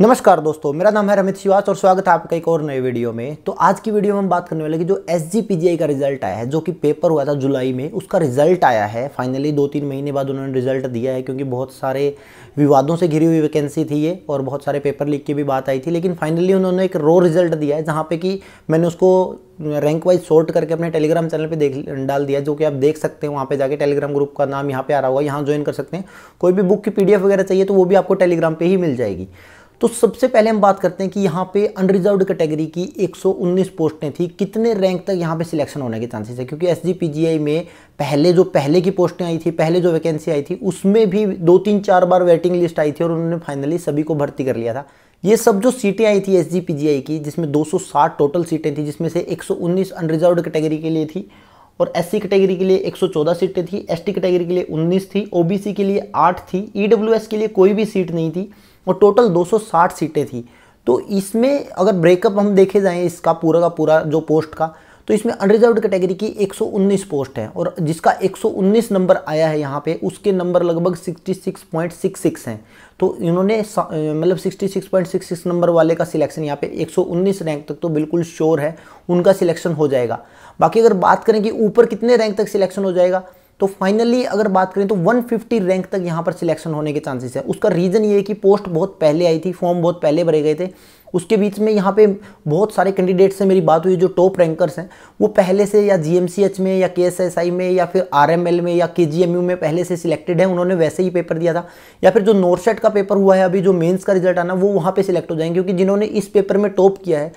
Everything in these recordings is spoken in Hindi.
नमस्कार दोस्तों मेरा नाम है रमित शिवास और स्वागत है आपका एक और नए वीडियो में तो आज की वीडियो में हम बात करने वाले कि जो एस जी का रिजल्ट आया है जो कि पेपर हुआ था जुलाई में उसका रिजल्ट आया है फाइनली दो तीन महीने बाद उन्होंने रिजल्ट दिया है क्योंकि बहुत सारे विवादों से घिरी हुई वैकेंसी थी ये और बहुत सारे पेपर लीक की भी बात आई थी लेकिन फाइनली उन्होंने एक रो रिजल्ट दिया है जहाँ पर कि मैंने उसको रैंक वाइज शॉर्ट करके अपने टेलीग्राम चैनल पे देख डाल दिया जो कि आप देख सकते हैं वहाँ पे जाके टेलीग्राम ग्रुप का नाम यहाँ पे आ रहा होगा यहाँ ज्वाइन कर सकते हैं कोई भी बुक की पीडीएफ वगैरह चाहिए तो वो भी आपको टेलीग्राम पे ही मिल जाएगी तो सबसे पहले हम बात करते हैं कि यहाँ पे अनरिजर्व कैटेगरी की 119 पोस्टें थी कितने रैंक तक यहाँ पे सिलेक्शन होने के चांसेस है क्योंकि एस में पहले जो पहले की पोस्टें आई थी पहले जो वैकेंसी आई थी उसमें भी दो तीन चार बार वेटिंग लिस्ट आई थी और उन्होंने फाइनली सभी को भर्ती कर लिया था ये सब जो सीटें आई थी एस की जिसमें 260 टोटल सीटें थी जिसमें से 119 अनरिजर्व कैटेगरी के लिए थी और एस कैटेगरी के लिए 114 सीटें थी एस कैटेगरी के लिए 19 थी ओबीसी के लिए 8 थी ईडब्ल्यूएस e के लिए कोई भी सीट नहीं थी और टोटल 260 सीटें थी तो इसमें अगर ब्रेकअप हम देखे जाएं इसका पूरा का पूरा जो पोस्ट का तो इसमें अनरिजर्व कैटेगरी की 119 पोस्ट है और जिसका 119 नंबर आया है यहाँ पे उसके नंबर लगभग 66.66 हैं तो इन्होंने मतलब 66.66 नंबर वाले का सिलेक्शन यहाँ पे 119 रैंक तक तो बिल्कुल श्योर है उनका सिलेक्शन हो जाएगा बाकी अगर बात करें कि ऊपर कितने रैंक तक सिलेक्शन हो जाएगा तो फाइनली अगर बात करें तो 150 रैंक तक यहाँ पर सिलेक्शन होने के चांसेस है उसका रीज़न ये है कि पोस्ट बहुत पहले आई थी फॉर्म बहुत पहले भरे गए थे उसके बीच में यहाँ पे बहुत सारे कैंडिडेट्स से मेरी बात हुई जो टॉप रैंकर्स हैं वो पहले से या जी में या के में या फिर आर में या के में पहले से सिलेक्टेड हैं उन्होंने वैसे ही पेपर दिया था या फिर जो नोरसेट का पेपर हुआ है अभी जो मेन्स का रिजल्ट आना वो वहाँ पर सिलेक्ट हो जाएंगे क्योंकि जिन्होंने इस पेपर में टॉप किया है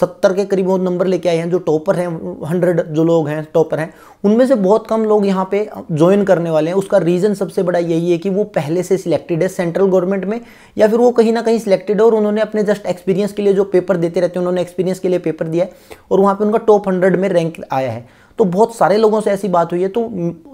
सत्तर के करीब वो नंबर लेके आए हैं जो टॉपर हैं हंड्रेड जो लोग हैं टॉपर हैं उनमें से बहुत कम लोग यहाँ पे ज्वाइन करने वाले हैं उसका रीज़न सबसे बड़ा यही है कि वो पहले से सिलेक्टेड है सेंट्रल गवर्नमेंट में या फिर वो कहीं ना कहीं सिलेक्टेड है और उन्होंने अपने जस्ट एक्सपीरियंस के लिए जो पेपर देते रहते हैं उन्होंने एक्सपीरियंस के लिए पेपर दिया है और वहाँ पर उनका टॉप हंड्रेड में रैंक आया है तो बहुत सारे लोगों से ऐसी बात हुई है तो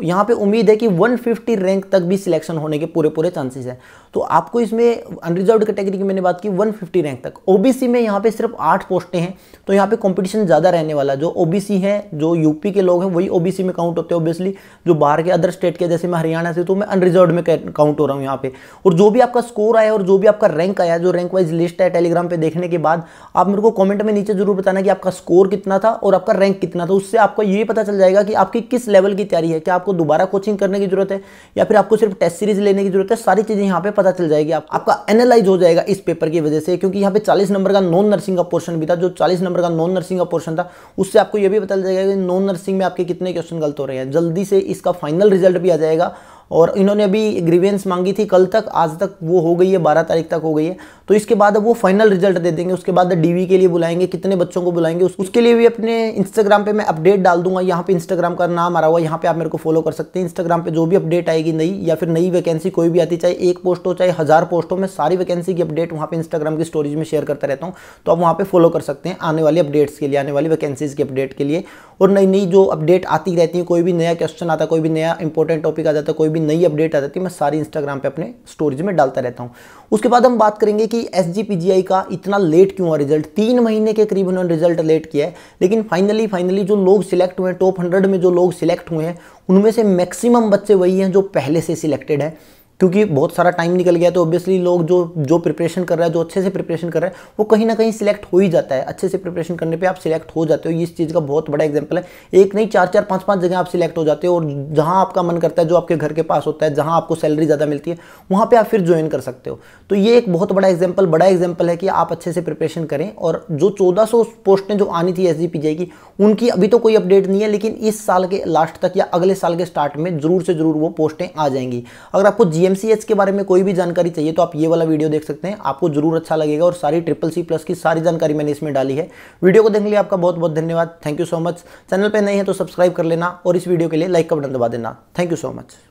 यहाँ पे उम्मीद है कि 150 रैंक तक भी सिलेक्शन होने के पूरे पूरे चांसेस हैं तो आपको इसमें अनरिजर्व कैटेगरी की मैंने बात की 150 रैंक तक ओबीसी में यहाँ पे सिर्फ आठ पोस्टें हैं तो यहाँ पे कंपटीशन ज़्यादा रहने वाला जो ओबीसी है जो यूपी के लोग हैं वही ओबीसी में काउंट होते हैं ऑब्वियसली जो बाहर के अदर स्टेट के जैसे मैं हरियाणा से तो मैं अनरिजर्व में काउंट हो रहा हूँ यहाँ पे और जो भी आपका स्कोर आया और जो भी आपका रैंक आया जो रैंक वाइज लिस्ट है टेलीग्राम पर देखने के बाद आप मेरे को कॉमेंट में नीचे जरूर बताना कि आपका स्कोर कितना था और आपका रैंक कितना था उससे आपका ये पता चल जाएगा कि आपकी किस लेवल की तैयारी है क्या आपको दोबारा कोचिंग करने की जरूरत है या फिर आपको सिर्फ टेस्ट सीरीज लेने की जरूरत है सारी चीज़ें यहाँ पे पता चल जाएगी आप, आपका एनालाइज हो जाएगा इस पेपर की वजह से क्योंकि यहाँ पे चालीस नंबर का नॉन नर्सिंग का पोर्शन भी था जो चालीस नंबर का नॉन नर्सिंग का पोर्शन था उससे आपको यह भी पता चल जाएगा कि नॉन नर्सिंग में आपके कितने क्वेश्चन गलत हो रहे हैं जल्दी से इसका फाइनल रिजल्ट भी आ जाएगा और इन्होंने अभी ग्रीवेंस मांगी थी कल तक आज तक वो हो गई है बारह तारीख तक हो गई है तो इसके बाद अब वो फाइनल रिजल्ट दे देंगे उसके बाद डीवी के लिए बुलाएंगे कितने बच्चों को बुलाएंगे उसके लिए भी अपने इंस्टाग्राम पर मैं अपडेट डाल दूंगा यहाँ पर इंस्टाग्राम का नाम आ रहा हुआ यहाँ पर आप मेरे को फॉलो कर सकते हैं इंस्टाग्राम पर जो भी अपडेट आएगी नई या फिर नई वैकेंसी कोई भी आती चाहे एक पोस्ट हो चाहे हज़ार पोस्ट हो मैं सारी वैकेंसी की अपडेट वहाँ पर इंस्टाग्राम की स्टोरीज में शेयर करता रहता हूँ तो आप वहाँ पर फॉलो कर सकते हैं आने वाली अपडेट्स के लिए आने वाली वैकेंसीज़ की अपडेट के लिए और नई नई जो अपडेट आती रहती है कोई भी नया क्वेश्चन आता है कोई भी नया इंपॉर्टेंट टॉपिक आ जाता है कोई भी भी नई अपडेट आ जाती है मैं सारी इंस्टाग्राम पे अपने स्टोरीज में डालता रहता हूँ उसके बाद हम बात करेंगे कि एस का इतना लेट क्यों हुआ रिजल्ट तीन महीने के करीब उन्होंने रिजल्ट लेट किया है लेकिन फाइनली फाइनली जो लोग सिलेक्ट हुए हैं टॉप हंड्रेड में जो लोग सिलेक्ट हुए हैं उनमें से मैक्सिमम बच्चे वही हैं जो पहले से सिलेक्टेड है क्योंकि बहुत सारा टाइम निकल गया तो ऑब्वियसली लोग जो जो प्रिपरेशन कर रहा है जो अच्छे से प्रिपरेशन कर रहा है वो कहीं ना कहीं सिलेक्ट हो ही जाता है अच्छे से प्रिपरेशन करने पे आप सिलेक्ट हो जाते हो इस चीज़ का बहुत बड़ा एग्जाम्पल है एक नहीं चार चार पाँच पाँच जगह आप सिलेक्ट हो जाते हो और जहाँ आपका मन करता है जो आपके घर के पास होता है जहाँ आपको सैलरी ज़्यादा मिलती है वहाँ पर आप फिर ज्वाइन कर सकते हो तो ये एक बहुत बड़ा एग्जाम्पल बड़ा एग्जाम्पल है कि आप अच्छे से प्रिपरेशन करें और जो चौदह पोस्टें जो आनी थी एस की उनकी अभी तो कोई अपडेट नहीं है लेकिन इस साल के लास्ट तक या अगले साल के स्टार्ट में ज़रूर से ज़रूर वो पोस्टें आ जाएंगी अगर आपको जी एमसीएच के बारे में कोई भी जानकारी चाहिए तो आप ये वाला वीडियो देख सकते हैं आपको जरूर अच्छा लगेगा और सारी ट्रिपल सी प्लस की सारी जानकारी मैंने इसमें डाली है वीडियो को देखने के लिए आपका बहुत बहुत धन्यवाद thank you so much channel पर नहीं है तो सब्सक्राइब कर लेना और इस वीडियो के लिए लाइक का बटन दबा देना थैंक यू सो मच